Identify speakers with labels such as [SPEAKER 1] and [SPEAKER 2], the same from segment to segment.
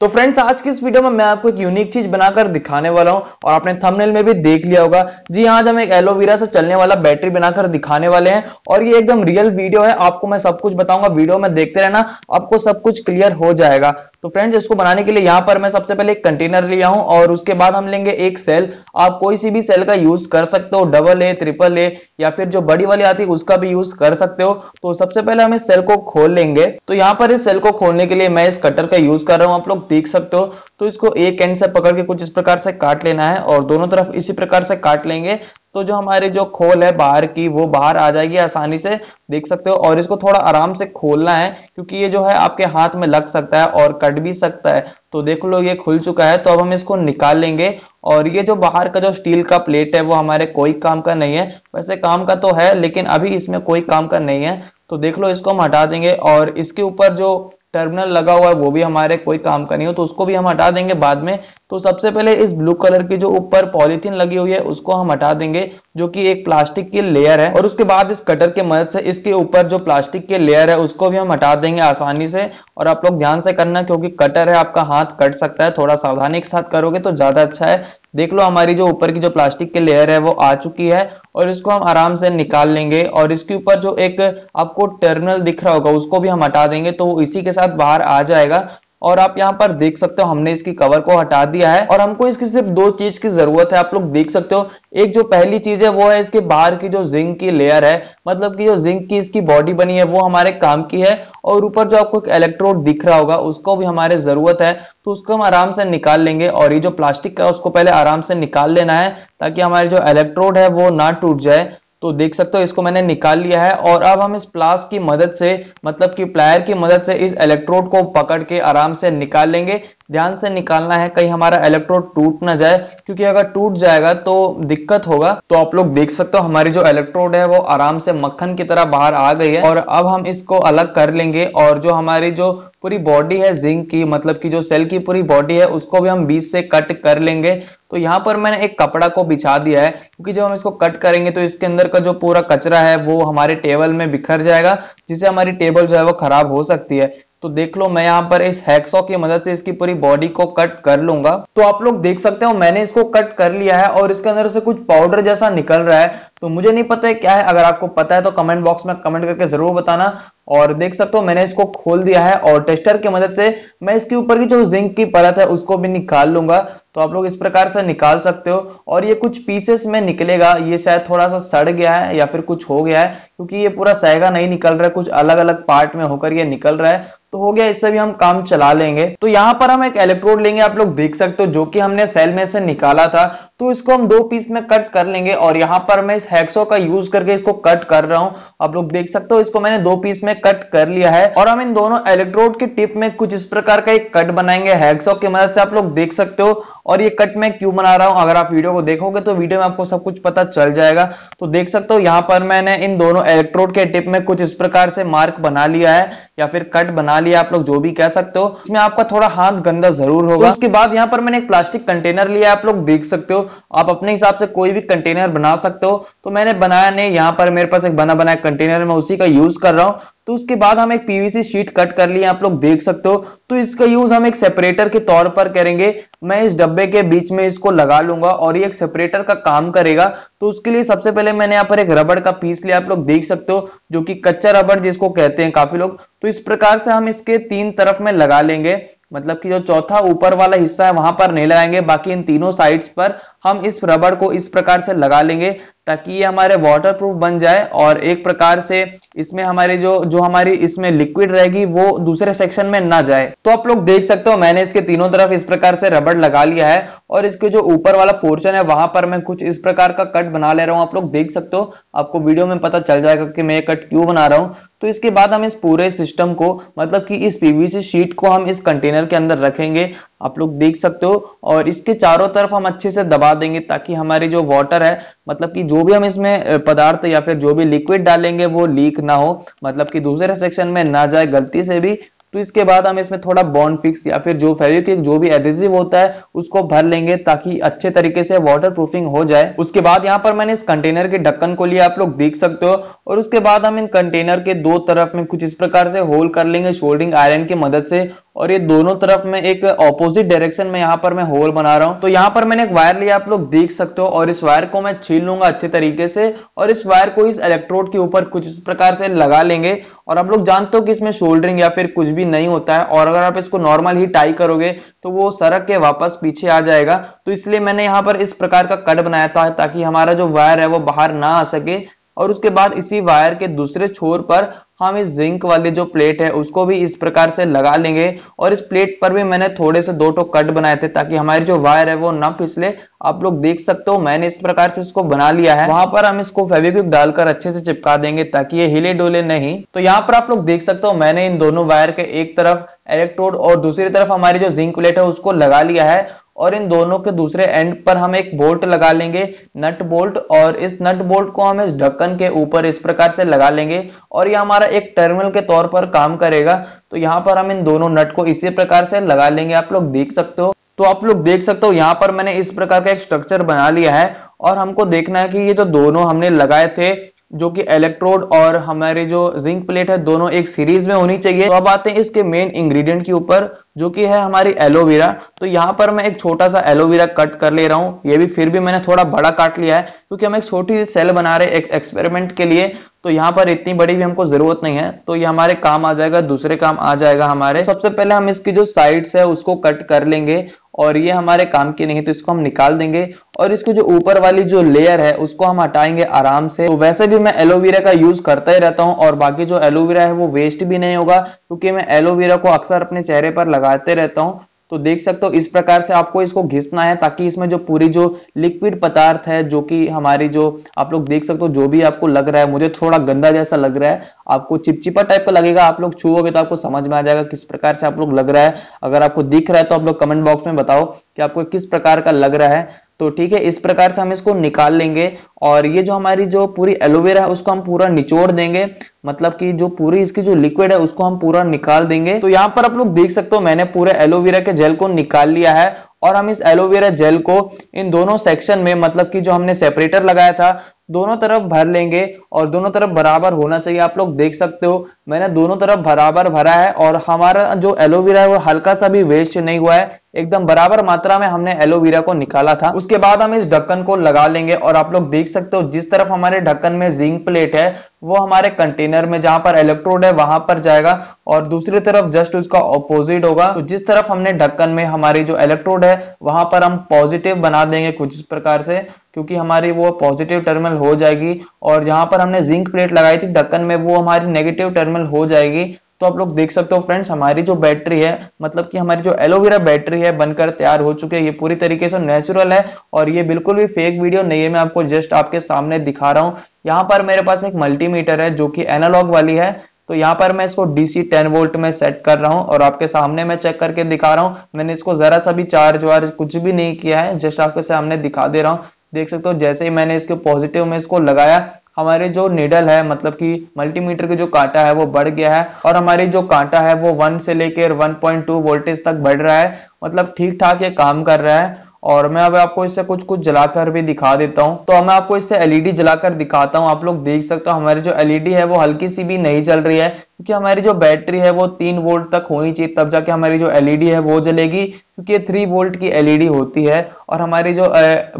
[SPEAKER 1] तो फ्रेंड्स आज की इस वीडियो में मैं आपको एक यूनिक चीज बनाकर दिखाने वाला हूं और आपने थंबनेल में भी देख लिया होगा जी हाँ, आज हम एक एलोवेरा से चलने वाला बैटरी बनाकर दिखाने वाले हैं और ये एकदम रियल वीडियो है आपको मैं सब कुछ बताऊंगा वीडियो में देखते रहना आपको सब कुछ क्लियर हो जाएगा तो फ्रेंड्स इसको बनाने के लिए यहाँ पर मैं सबसे पहले एक कंटेनर लिया हूं और उसके बाद हम लेंगे एक सेल आप कोई सी भी सेल का यूज कर सकते हो डबल ए ट्रिपल ए या फिर जो बड़ी वाली आती है उसका भी यूज कर सकते हो तो सबसे पहले हम इस सेल को खोल लेंगे तो यहाँ पर इस सेल को खोलने के लिए मैं इस कटर का यूज कर रहा हूं आप लोग देख सकते हो तो इसको एक एंड से पकड़ के कुछ इस प्रकार से काट लेना है और दोनों तरफ इसी प्रकार से काट लेंगे तो जो हमारे जो खोल है बाहर की वो बाहर आ जाएगी आसानी से देख सकते हो और इसको थोड़ा आराम से खोलना है क्योंकि ये जो है आपके हाथ में लग सकता है और कट भी सकता है तो देख लो ये खुल चुका है तो अब हम इसको निकाल लेंगे और ये जो बाहर का जो स्टील का प्लेट है वो हमारे कोई काम का नहीं है वैसे काम का तो है लेकिन अभी इसमें कोई काम का नहीं है तो देख लो इसको हम हटा देंगे और इसके ऊपर जो टर्मिनल लगा हुआ है वो भी हमारे कोई काम का नहीं हो तो उसको भी हम हटा देंगे बाद में तो सबसे पहले इस ब्लू कलर की जो ऊपर पॉलिथीन लगी हुई है उसको हम हटा देंगे जो कि एक प्लास्टिक की लेयर है और उसके बाद इस कटर के मदद से इसके ऊपर जो प्लास्टिक के लेयर है उसको भी हम हटा देंगे आसानी से और आप लोग ध्यान से करना क्योंकि कटर है आपका हाथ कट सकता है थोड़ा सावधानी के साथ करोगे तो ज्यादा अच्छा है देख लो हमारी जो ऊपर की जो प्लास्टिक की लेयर है वो आ चुकी है और इसको हम आराम से निकाल लेंगे और इसके ऊपर जो एक आपको टर्मिनल दिख रहा होगा उसको भी हम हटा देंगे तो इसी के साथ बाहर आ जाएगा और आप यहाँ पर देख सकते हो हमने इसकी कवर को हटा दिया है और हमको इसकी सिर्फ दो चीज की जरूरत है आप लोग देख सकते हो एक जो पहली चीज है वो है इसके बाहर की जो जिंक की लेयर है मतलब कि जो जिंक की इसकी बॉडी बनी है वो हमारे काम की है और ऊपर जो आपको एक इलेक्ट्रोड दिख रहा होगा उसको भी हमारे जरूरत है तो उसको हम आराम से निकाल लेंगे और ये जो प्लास्टिक का उसको पहले आराम से निकाल लेना है ताकि हमारे जो इलेक्ट्रोड है वो ना टूट जाए तो देख सकते हो इसको मैंने निकाल लिया है और अब हम इस प्लास की मदद से मतलब कि प्लायर की मदद से इस इलेक्ट्रोड को पकड़ के आराम से निकाल लेंगे ध्यान से निकालना है कहीं हमारा इलेक्ट्रोड टूट ना जाए क्योंकि अगर टूट जाएगा तो दिक्कत होगा तो आप लोग देख सकते हो हमारी जो इलेक्ट्रोड है वो आराम से मक्खन की तरह बाहर आ गई है और अब हम इसको अलग कर लेंगे और जो हमारी जो पूरी बॉडी है जिंक की मतलब कि जो सेल की पूरी बॉडी है उसको भी हम बीच से कट कर लेंगे तो यहाँ पर मैंने एक कपड़ा को बिछा दिया है क्योंकि जब हम इसको कट करेंगे तो इसके अंदर का जो पूरा कचरा है वो हमारे टेबल में बिखर जाएगा जिससे हमारी टेबल जो है वो खराब हो सकती है तो देख लो मैं यहाँ पर इस हैक्सॉ की मदद से इसकी पूरी बॉडी को कट कर लूंगा तो आप लोग देख सकते हो मैंने इसको कट कर लिया है और इसके अंदर से कुछ पाउडर जैसा निकल रहा है तो मुझे नहीं पता है क्या है अगर आपको पता है तो कमेंट बॉक्स में कमेंट करके जरूर बताना और देख सकते हो मैंने इसको खोल दिया है और टेस्टर की मदद से मैं इसके ऊपर की जो जिंक की परत है उसको भी निकाल लूंगा तो आप लोग इस प्रकार से निकाल सकते हो और ये कुछ पीसेस में निकलेगा ये शायद थोड़ा सा सड़ गया है या फिर कुछ हो गया है क्योंकि ये पूरा सहगा नहीं निकल रहा है कुछ अलग अलग पार्ट में होकर ये निकल रहा है तो हो गया इससे भी हम काम चला लेंगे तो यहाँ पर हम एक इलेक्ट्रोड लेंगे आप लोग देख सकते हो जो कि हमने सेल में से निकाला था तो इसको हम दो पीस में कट कर लेंगे और यहाँ पर मैं इस हैक्सो का यूज करके इसको कट कर रहा हूं आप लोग देख सकते हो इसको मैंने दो पीस में कट कर लिया है और हम इन दोनों इलेक्ट्रोड के टिप में कुछ इस प्रकार का एक कट बनाएंगे हैक्सो की मदद से आप लोग देख सकते हो और ये कट मैं क्यों बना रहा हूं अगर आप वीडियो को देखोगे तो वीडियो में आपको सब कुछ पता चल जाएगा तो देख सकते हो यहाँ पर मैंने इन दोनों इलेक्ट्रोड के टिप में कुछ इस प्रकार से मार्क बना लिया है या फिर कट बना लिया आप लोग जो भी कह सकते हो इसमें आपका थोड़ा हाथ गंदा जरूर होगा उसके बाद यहाँ पर मैंने एक प्लास्टिक कंटेनर लिया आप लोग देख सकते हो आप अपने हिसाब से कोई भी कंटेनर बना सकते हो तो मैंने बनाया नहीं यहाँ पर मेरे पास एक बना बनाया कंटेनर मैं उसी का यूज कर रहा हूँ तो उसके बाद हम एक पीवीसी शीट कट कर लिया आप लोग देख सकते हो तो इसका यूज हम एक सेपरेटर के तौर पर करेंगे मैं इस डब्बे के बीच में इसको लगा लूंगा और ये एक सेपरेटर का काम करेगा तो उसके लिए सबसे पहले मैंने यहाँ पर एक रबड़ का पीस लिया आप लोग देख सकते हो जो कि कच्चा रबड़ जिसको कहते हैं काफी लोग तो इस प्रकार से हम इसके तीन तरफ में लगा लेंगे मतलब कि जो चौथा ऊपर वाला हिस्सा है वहां पर नहीं लगाएंगे बाकी इन तीनों साइड्स पर हम इस रबड़ को इस प्रकार से लगा लेंगे ताकि ये हमारे वाटर प्रूफ बन जाए और एक प्रकार से इसमें हमारे जो जो हमारी इसमें लिक्विड रहेगी वो दूसरे सेक्शन में ना जाए तो आप लोग देख सकते हो मैंने इसके तीनों तरफ इस प्रकार से रबड़ लगा लिया है और इसके जो ऊपर वाला पोर्शन है वहां पर मैं कुछ इस प्रकार का कट बना ले रहा हूँ आप लोग देख सकते हो आपको वीडियो में पता चल जाएगा कि मैं ये कट क्यों बना रहा हूँ तो इसके बाद हम इस पूरे सिस्टम को मतलब कि इस पीवीसी शीट को हम इस कंटेनर के अंदर रखेंगे आप लोग देख सकते हो और इसके चारों तरफ हम अच्छे से दबा देंगे ताकि हमारे जो वाटर है मतलब कि जो भी हम इसमें पदार्थ या फिर जो भी लिक्विड डालेंगे वो लीक ना हो मतलब कि दूसरे सेक्शन में ना जाए गलती से भी तो इसके बाद हम इसमें थोड़ा बॉन्ड फिक्स या फिर जो फेविक्विक जो भी एडेसिव होता है उसको भर लेंगे ताकि अच्छे तरीके से वाटर प्रूफिंग हो जाए उसके बाद यहाँ पर मैंने इस कंटेनर के ढक्कन को लिया आप लोग देख सकते हो और उसके बाद हम इन कंटेनर के दो तरफ में कुछ इस प्रकार से होल कर लेंगे शोल्डिंग आयरन की मदद से और ये दोनों तरफ में एक ऑपोजिट डायरेक्शन में यहाँ पर मैं होल बना रहा हूँ तो यहाँ पर मैंने एक वायर लिया आप लोग देख सकते हो और इस वायर को मैं छीन लूंगा अच्छे तरीके से और इस वायर को इस इलेक्ट्रोड के ऊपर कुछ इस प्रकार से लगा लेंगे और आप लोग जानते हो कि इसमें शोल्डरिंग या फिर कुछ भी भी नहीं होता है और अगर आप इसको नॉर्मल ही टाई करोगे तो वो सरक के वापस पीछे आ जाएगा तो इसलिए मैंने यहाँ पर इस प्रकार का कट बनाया था ताकि हमारा जो वायर है वो बाहर ना आ सके और उसके बाद इसी वायर के दूसरे छोर पर हम इस जिंक वाली जो प्लेट है उसको भी इस प्रकार से लगा लेंगे और इस प्लेट पर भी मैंने थोड़े से दो टो कट बनाए थे ताकि हमारी जो वायर है वो ना फिसले आप लोग देख सकते हो मैंने इस प्रकार से इसको बना लिया है वहां पर हम इसको फेविक्विक डालकर अच्छे से चिपका देंगे ताकि ये हिले डोले नहीं तो यहाँ पर आप लोग देख सकते हो मैंने इन दोनों वायर के एक तरफ इलेक्ट्रोड और दूसरी तरफ हमारी जो जिंक प्लेट है उसको लगा लिया है और इन दोनों के दूसरे एंड पर हम एक बोल्ट लगा लेंगे नट बोल्ट और इस नट बोल्ट को हम इस ढक्कन के ऊपर इस प्रकार से लगा लेंगे और यह हमारा एक टर्मिनल के तौर पर काम करेगा तो यहाँ पर हम इन दोनों नट को इसी प्रकार से लगा लेंगे आप लोग देख सकते हो तो आप लोग देख सकते हो यहाँ पर मैंने इस प्रकार का एक स्ट्रक्चर बना लिया है और हमको देखना है कि ये जो दोनों हमने लगाए थे जो कि इलेक्ट्रोड और हमारे जो जिंक प्लेट है दोनों एक सीरीज में होनी चाहिए तो अब आते हैं इसके मेन इंग्रेडिएंट के ऊपर जो कि है हमारी एलोवेरा तो यहाँ पर मैं एक छोटा सा एलोवेरा कट कर ले रहा हूँ ये भी फिर भी मैंने थोड़ा बड़ा काट लिया है क्योंकि हम एक छोटी सी सेल बना रहे एक एक्सपेरिमेंट के लिए तो यहाँ पर इतनी बड़ी भी हमको जरूरत नहीं है तो ये हमारे काम आ जाएगा दूसरे काम आ जाएगा हमारे सबसे पहले हम इसकी जो साइड्स है उसको कट कर लेंगे और ये हमारे काम की नहीं है तो इसको हम निकाल देंगे और इसकी जो ऊपर वाली जो लेयर है उसको हम हटाएंगे आराम से तो वैसे भी मैं एलोवेरा का यूज करता ही रहता हूँ और बाकी जो एलोवेरा है वो वेस्ट भी नहीं होगा क्योंकि मैं एलोवेरा को अक्सर अपने चेहरे पर लगाते रहता हूँ तो देख सकते हो इस प्रकार से आपको इसको घिसना है ताकि इसमें जो पूरी जो लिक्विड पदार्थ है जो कि हमारी जो आप लोग देख सकते हो जो भी आपको लग रहा है मुझे थोड़ा गंदा जैसा लग रहा है आपको चिपचिपा टाइप का लगेगा आप लोग छुओगे तो आपको समझ में आ जाएगा किस प्रकार से आप लोग लग रहा है अगर आपको दिख रहा है तो आप लोग कमेंट बॉक्स में बताओ कि आपको किस प्रकार का लग रहा है तो ठीक है इस प्रकार से हम इसको निकाल लेंगे और ये जो हमारी जो पूरी एलोवेरा है उसको हम पूरा निचोड़ देंगे मतलब कि जो पूरी इसकी जो लिक्विड है उसको हम पूरा निकाल देंगे तो यहाँ पर आप लोग देख सकते हो मैंने पूरे एलोवेरा के जेल को निकाल लिया है और हम इस एलोवेरा जेल को इन दोनों सेक्शन में मतलब कि जो हमने सेपरेटर लगाया था दोनों तरफ भर लेंगे और दोनों तरफ बराबर होना चाहिए आप लोग देख सकते हो मैंने दोनों तरफ बराबर भरा है और हमारा जो एलोवेरा है वो हल्का सा भी वेस्ट नहीं हुआ है एकदम बराबर मात्रा में हमने एलोवेरा को निकाला था उसके बाद हम इस ढक्कन को लगा लेंगे और आप लोग देख सकते हो जिस तरफ हमारे ढक्कन में जिंक प्लेट है वो हमारे कंटेनर में जहां पर इलेक्ट्रोड है वहां पर जाएगा और दूसरी तरफ जस्ट उसका ऑपोजिट होगा तो जिस तरफ हमने ढक्कन में हमारी जो इलेक्ट्रोड है वहां पर हम पॉजिटिव बना देंगे कुछ इस प्रकार से क्योंकि हमारी वो पॉजिटिव टर्मिनल हो जाएगी और जहां पर हमने जिंक प्लेट लगाई थी ढक्कन में वो हमारी नेगेटिव टर्मिनल हो जाएगी तो आप लोग देख सकते हो फ्रेंड्स हमारी जो बैटरी है मतलब कि हमारी जो एलोवेरा बैटरी है बनकर तैयार हो चुकी है ये पूरी तरीके से नेचुरल है और ये बिल्कुल भी फेक वीडियो नहीं है मैं आपको जस्ट आपके सामने दिखा रहा हूँ यहाँ पर मेरे पास एक मल्टीमीटर है जो कि एनालॉग वाली है तो यहाँ पर मैं इसको डीसी 10 वोल्ट में सेट कर रहा हूँ और आपके सामने मैं चेक करके दिखा रहा हूँ मैंने इसको जरा सा भी चार्ज वार्ज कुछ भी नहीं किया है जस्ट आपके सामने दिखा दे रहा हूँ देख सकते हो जैसे ही मैंने इसके पॉजिटिव में इसको लगाया हमारे जो निडल है मतलब कि मल्टीमीटर के जो कांटा है वो बढ़ गया है और हमारे जो कांटा है वो वन से लेकर 1.2 वोल्टेज तक बढ़ रहा है मतलब ठीक ठाक ये काम कर रहा है और मैं अब आपको इससे कुछ कुछ जलाकर भी दिखा देता हूँ तो मैं आपको इससे एलईडी e जलाकर दिखाता हूँ आप लोग देख सकते हो हमारी जो एलईडी e है वो हल्की सी भी नहीं चल रही है क्योंकि हमारी जो बैटरी है वो तीन वोल्ट तक होनी चाहिए तब जाके हमारी जो एलईडी e है वो जलेगी क्योंकि ये थ्री वोल्ट की एलईडी होती है और हमारी जो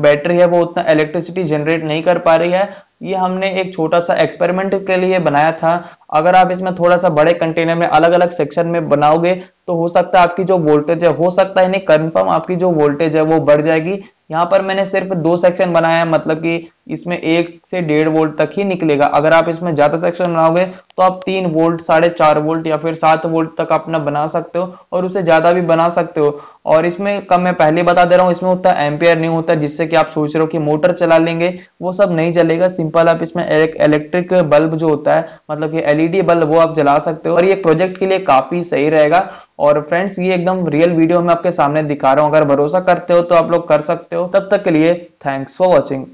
[SPEAKER 1] बैटरी है वो उतना इलेक्ट्रिसिटी जनरेट नहीं कर पा रही है ये हमने एक छोटा सा एक्सपेरिमेंट के लिए बनाया था अगर आप इसमें थोड़ा सा बड़े कंटेनर में अलग अलग सेक्शन में बनाओगे तो हो सकता है आपकी जो वोल्टेज है हो सकता है नहीं कंफर्म आपकी जो वोल्टेज है वो बढ़ जाएगी यहाँ पर मैंने सिर्फ दो सेक्शन बनाया है मतलब कि इसमें एक से डेढ़ वोल्ट तक ही निकलेगा अगर आप इसमें ज्यादा सेक्शन बनाओगे तो आप तीन वोल्ट साढ़े चार वोल्ट या फिर सात वोल्ट तक अपना बना सकते हो और उसे ज्यादा भी बना सकते हो और इसमें कम मैं पहले बता दे रहा हूँ इसमें उतना एम्पेयर नहीं होता जिससे कि आप सोच रहे हो कि मोटर चला लेंगे वो सब नहीं चलेगा सिंपल आप इसमें एक इलेक्ट्रिक बल्ब जो होता है मतलब कि एलईडी बल्ब वो आप जला सकते हो और ये प्रोजेक्ट के लिए काफी सही रहेगा और फ्रेंड्स ये एकदम रियल वीडियो मैं आपके सामने दिखा रहा हूं अगर भरोसा करते हो तो आप लोग कर सकते हो तब तक के लिए थैंक्स फॉर वॉचिंग